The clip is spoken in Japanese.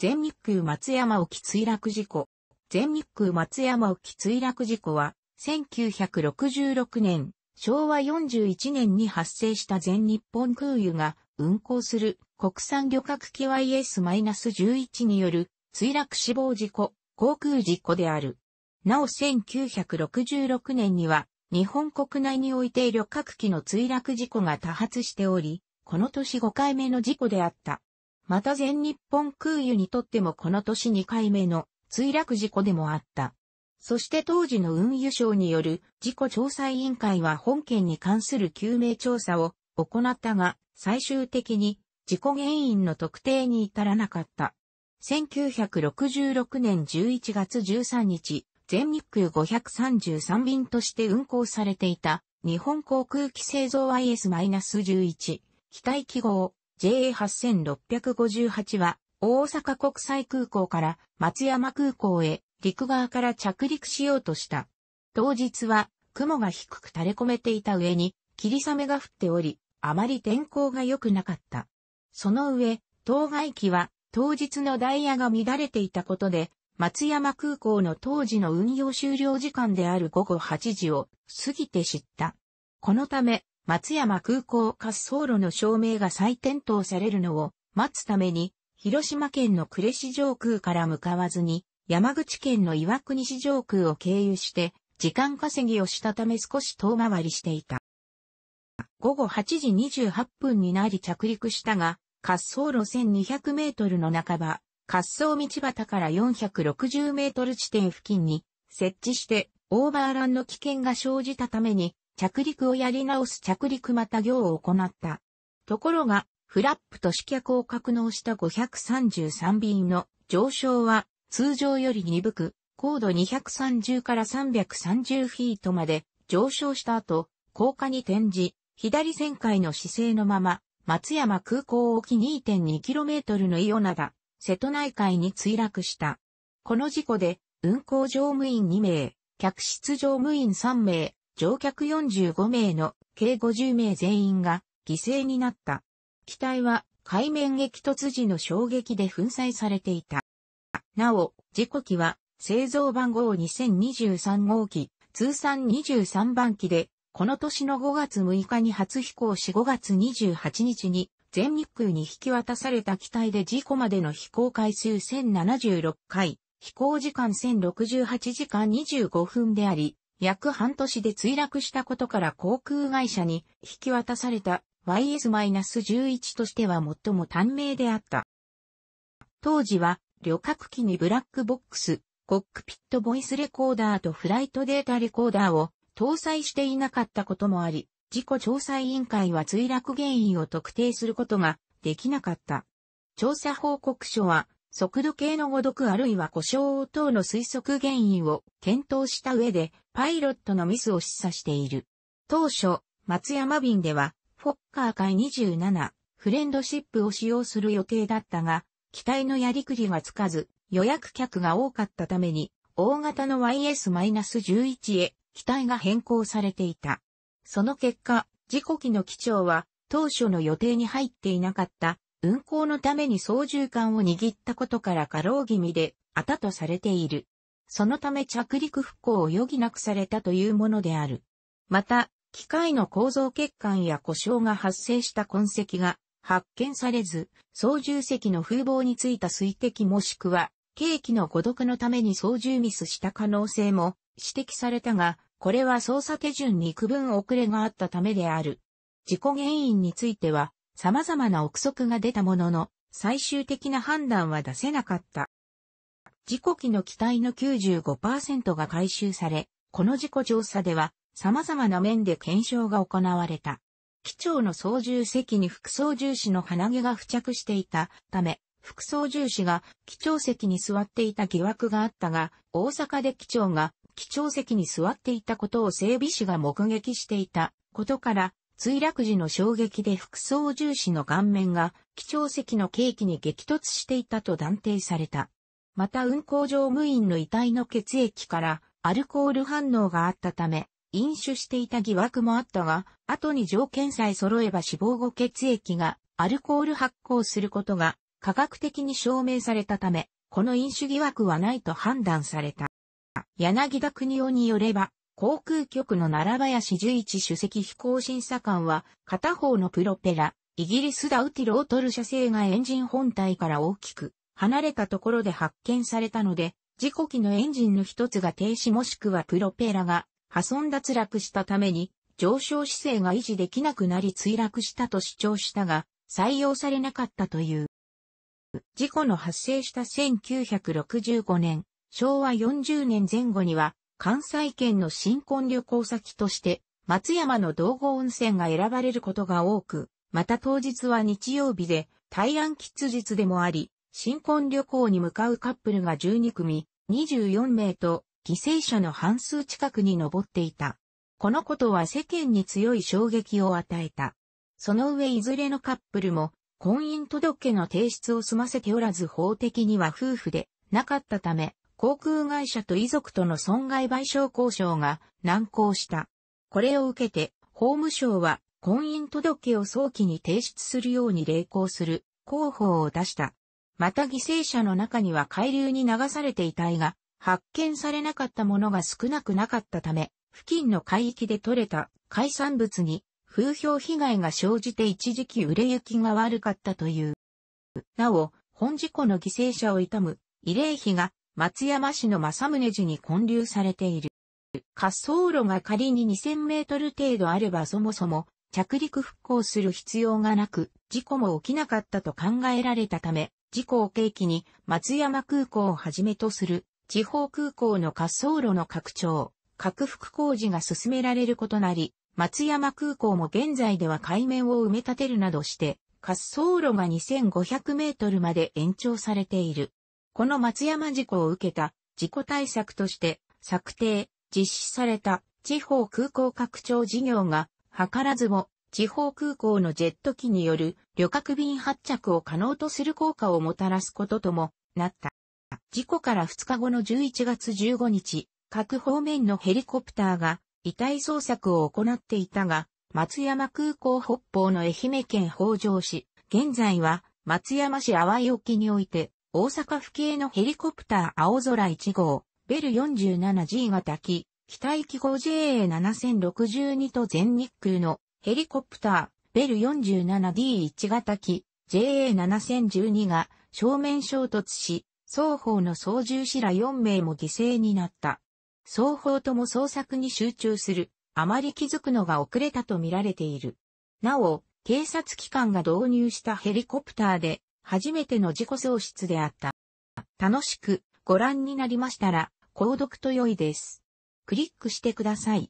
全日空松山沖墜落事故。全日空松山沖墜落事故は、1966年、昭和41年に発生した全日本空輸が運航する国産旅客機 YS-11 による墜落死亡事故、航空事故である。なお1966年には、日本国内において旅客機の墜落事故が多発しており、この年5回目の事故であった。また全日本空輸にとってもこの年2回目の墜落事故でもあった。そして当時の運輸省による事故調査委員会は本件に関する救命調査を行ったが、最終的に事故原因の特定に至らなかった。1966年11月13日、全日空533便として運航されていた日本航空機製造 IS-11 機体記号 JA8658 は、大阪国際空港から松山空港へ陸側から着陸しようとした。当日は雲が低く垂れ込めていた上に霧雨が降っており、あまり天候が良くなかった。その上、当該機は当日のダイヤが乱れていたことで、松山空港の当時の運用終了時間である午後8時を過ぎて知った。このため、松山空港滑走路の照明が再点灯されるのを待つために、広島県の呉市上空から向かわずに、山口県の岩国市上空を経由して、時間稼ぎをしたため少し遠回りしていた。午後8時28分になり着陸したが、滑走路1200メートルの半ば、滑走道端から460メートル地点付近に設置してオーバーランの危険が生じたために着陸をやり直す着陸また行を行った。ところが、フラップと試脚を格納した533便の上昇は通常より鈍く、高度230から330フィートまで上昇した後、降下に転じ、左旋回の姿勢のまま、松山空港沖 2.2km の伊予灘、瀬戸内海に墜落した。この事故で、運航乗務員2名、客室乗務員3名、乗客45名の計50名全員が犠牲になった。機体は海面激突時の衝撃で粉砕されていた。なお、事故機は製造番号2023号機、通算23番機で、この年の5月6日に初飛行し5月28日に全日空に引き渡された機体で事故までの飛行回数1076回、飛行時間1068時間25分であり、約半年で墜落したことから航空会社に引き渡された YS-11 としては最も短命であった。当時は旅客機にブラックボックス、コックピットボイスレコーダーとフライトデータレコーダーを搭載していなかったこともあり、事故調査委員会は墜落原因を特定することができなかった。調査報告書は速度計の誤読あるいは故障等の推測原因を検討した上で、パイロットのミスを示唆している。当初、松山便では、フォッカー海27、フレンドシップを使用する予定だったが、機体のやりくりがつかず、予約客が多かったために、大型の YS-11 へ機体が変更されていた。その結果、事故機の機長は、当初の予定に入っていなかった運行のために操縦桿を握ったことから過労気味で、あたとされている。そのため着陸復興を余儀なくされたというものである。また、機械の構造欠陥や故障が発生した痕跡が発見されず、操縦席の風貌についた水滴もしくは、ケーキの誤読のために操縦ミスした可能性も指摘されたが、これは操作手順に区分遅れがあったためである。事故原因については、様々な憶測が出たものの、最終的な判断は出せなかった。事故機の機体の95%が回収され、この事故調査では様々な面で検証が行われた。機長の操縦席に副操縦士の鼻毛が付着していたため、副操縦士が機長席に座っていた疑惑があったが、大阪で機長が機長席に座っていたことを整備士が目撃していたことから、墜落時の衝撃で副操縦士の顔面が、基調席のケーキに激突していたと断定された。また運行乗務員の遺体の血液からアルコール反応があったため、飲酒していた疑惑もあったが、後に条件さえ揃えば死亡後血液がアルコール発酵することが科学的に証明されたため、この飲酒疑惑はないと判断された。柳田国夫によれば、航空局の奈良林十一主席飛行審査官は、片方のプロペラ、イギリスダウティロートル社製がエンジン本体から大きく離れたところで発見されたので、事故機のエンジンの一つが停止もしくはプロペラが破損脱落したために上昇姿勢が維持できなくなり墜落したと主張したが採用されなかったという。事故の発生した1965年、昭和40年前後には関西圏の新婚旅行先として、松山の道後温泉が選ばれることが多く、また当日は日曜日で、大安吉日でもあり、新婚旅行に向かうカップルが12組、24名と、犠牲者の半数近くに上っていた。このことは世間に強い衝撃を与えた。その上いずれのカップルも、婚姻届の提出を済ませておらず法的には夫婦でなかったため、航空会社と遺族との損害賠償交渉が難航した。これを受けて、法務省は婚姻届を早期に提出するように励行する広報を出した。また犠牲者の中には海流に流されて遺体が発見されなかったものが少なくなかったため、付近の海域で取れた海産物に風評被害が生じて一時期売れ行きが悪かったという。なお、本事故の犠牲者を悼む慰霊碑が松山市の正宗寺に建立されている。滑走路が仮に2000メートル程度あればそもそも着陸復興する必要がなく、事故も起きなかったと考えられたため、事故を契機に松山空港をはじめとする地方空港の滑走路の拡張、拡幅工事が進められることなり、松山空港も現在では海面を埋め立てるなどして、滑走路が2500メートルまで延長されている。この松山事故を受けた事故対策として策定、実施された地方空港拡張事業が図らずも地方空港のジェット機による旅客便発着を可能とする効果をもたらすことともなった。事故から2日後の11月15日、各方面のヘリコプターが遺体捜索を行っていたが、松山空港北方の愛媛県北条市、現在は松山市淡い沖において大阪府警のヘリコプター青空1号、ベル 47G 型機、機体機号 JA7062 と全日空のヘリコプター、ベル 47D1 型機、JA7012 が正面衝突し、双方の操縦士ら4名も犠牲になった。双方とも捜索に集中する、あまり気づくのが遅れたとみられている。なお、警察機関が導入したヘリコプターで、初めての自己喪失であった。楽しくご覧になりましたら、購読と良いです。クリックしてください。